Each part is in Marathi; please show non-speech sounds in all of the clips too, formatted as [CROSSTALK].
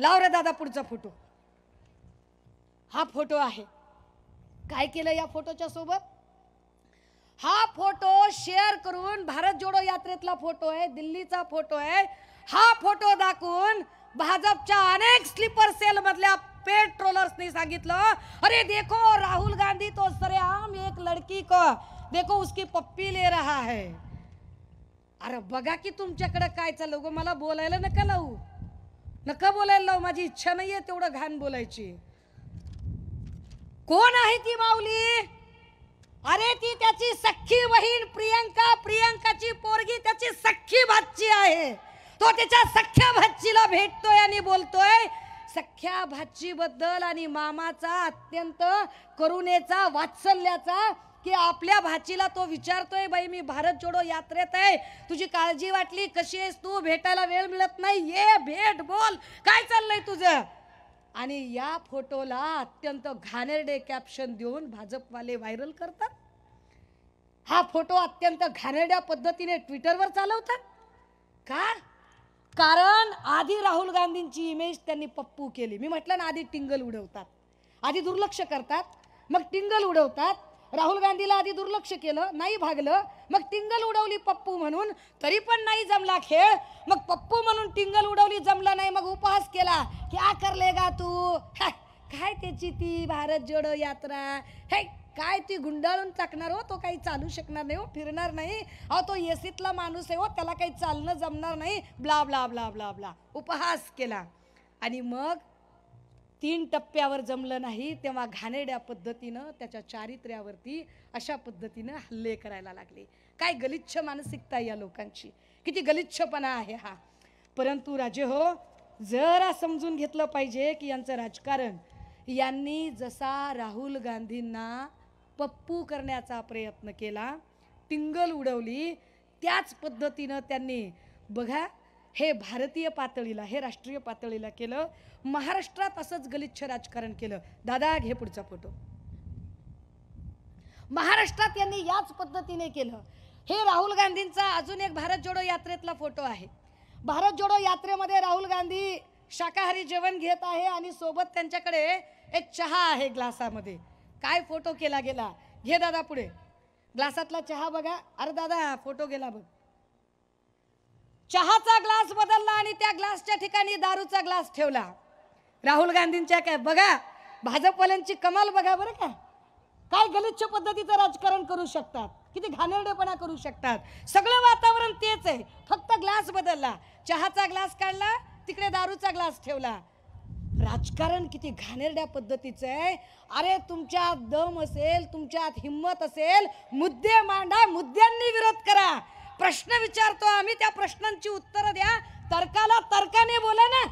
लाव रे दादा पुढचा फोटो हा फोटो आहे काय केलं या फोटोच्या सोबत हा फोटो शेअर करून भारत जोडो यात्रेतला फोटो आहे दिल्लीचा फोटो आहे हा फोटो दाखवून भाजपच्या अनेक स्लीपर सेल मधल्या पेट्रोलर्सनी सांगितलं अरे देखो राहुल गांधी तो आम एक लडकी को देखो उसकी पप्पी ले रहा है अरे बघा की तुमच्याकडे काय चालू मला बोलायला नका लावू नका बोलायला लाव माझी इच्छा नाही आहे तेवढं घाण बोलायची कोण आहे ती माऊली अरे ती त्याची सख्खी बहीण प्रियंका प्रियंकाची पोरगी त्याची सख्खी भाची आहे तो त्याच्या सख्ख्या भाचीला भेटतोय आणि बोलतोय सख्ख्या भाचीबद्दल आणि मामाचा अत्यंत करुणेचा वात्सल्याचा की आपल्या भाचीला तो विचारतोय बाई मी भारत जोडो यात्रेत आहे तुझी काळजी वाटली कशी आहेस तू भेटायला वेळ मिळत नाही ये भेट बोल काय चाललंय तुझं आणि या फोटोला अत्यंत घाणेरडे कॅप्शन देऊन भाजपवाले व्हायरल करतात हा फोटो अत्यंत घाणेरड्या पद्धतीने ट्विटरवर चालवतात का कारण आधी राहुल गांधींची इमेज त्यांनी पप्पू केली मी म्हटलं ना आधी टिंगल उडवतात आधी दुर्लक्ष करतात मग टिंगल उडवतात राहुल गांधीला आधी दुर्लक्ष केलं नाही भागलं मग टिंगल उडवली पप्पू म्हणून तरी पण नाही जमला खेळ मग पप्पू म्हणून टिंगल उडवली जमला नाही मग उपहास केला क्या करले गा तू [LAUGHS] काय त्याची ती भारत जोड यात्रा हे काय ती गुंडाळून टाकणार हो तो काही चालू शकणार नाही हो फिरणार नाही अहो तो एसीतला माणूस आहे हो त्याला काही चालणं जमणार नाही blah blah blah blah blah उपहास केला आणि मग तीन टप्प्यावर जमलं नाही तेव्हा घाणेड्या पद्धतीनं त्याच्या चारित्र्यावरती अशा पद्धतीनं हल्ले करायला लागले काय गलिच्छ मानसिकता या लोकांची किती गलिच्छपणा आहे हा परंतु राजे हो जरा समजून घेतलं पाहिजे की यांचं राजकारण यांनी जसा राहुल गांधींना पप्पू करण्याचा प्रयत्न केला टिंगल उडवली त्याच पद्धतीनं त्यांनी बघा हे भारतीय पातळीला हे राष्ट्रीय पातळीला केलं महाराष्ट्रात असंच गलिच्छ राजकारण केलं दादा घे पुढचा फोटो महाराष्ट्रात यांनी याच पद्धतीने केलं हे राहुल गांधींचा अजून एक भारत जोडो यात्रेतला फोटो आहे भारत जोडो यात्रेमध्ये राहुल गांधी शाकाहारी जेवण घेत आहे आणि सोबत त्यांच्याकडे एक चहा आहे ग्लासामध्ये काय फोटो केला गेला घे दादा पुढे ग्लासातला चहा बघा अरे दादा फोटो गेला बघ चहाचा ग्लास बदलला आणि त्या ग्लासच्या ठिकाणी दारूचा ग्लास ठेवला राहुल गांधींच्या काय बघा भाजपवाल्यांची कमाल बघा बरं का काय गलिच्छ पद्धतीचं राजकारण करू शकतात किती घाणेरडेपणा करू शकतात सगळं वातावरण तेच आहे फक्त ग्लास बदलला चहाचा ग्लास काढला तिकडे दारूचा ग्लास ठेवला राजकारण किती घाणेरड्या पद्धतीचं आहे अरे तुमच्यात दम असेल तुमच्यात हिंमत असेल मुद्दे मांडा मुद्द्यांनी विरोध करा प्रश्न विचारतो आम्ही त्या प्रश्नांची उत्तरं द्या तर्काला तर्काने बोला ना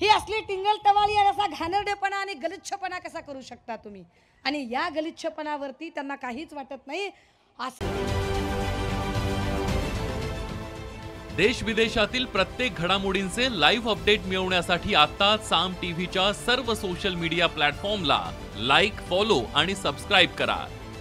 ही असली टिंगल टवाळी असा घाणेरडेपणा आणि गलिच्छपणा कसा करू शकता तुम्ही आणि या गलिच्छपणावरती त्यांना काहीच वाटत नाही असं देश विदेशातील प्रत्येक घडामोडींचे लाईव्ह अपडेट मिळवण्यासाठी आता साम टीव्हीच्या सर्व सोशल मीडिया प्लॅटफॉर्मला लाईक फॉलो आणि सबस्क्राईब करा